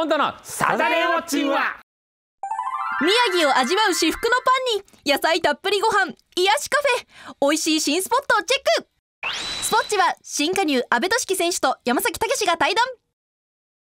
今度のサザレウォッチンは宮城を味わう至福のパンに野菜たっぷりご飯癒しカフェ美味しい新スポットをチェックスポッチは新加入阿部俊樹選手と山崎武が対談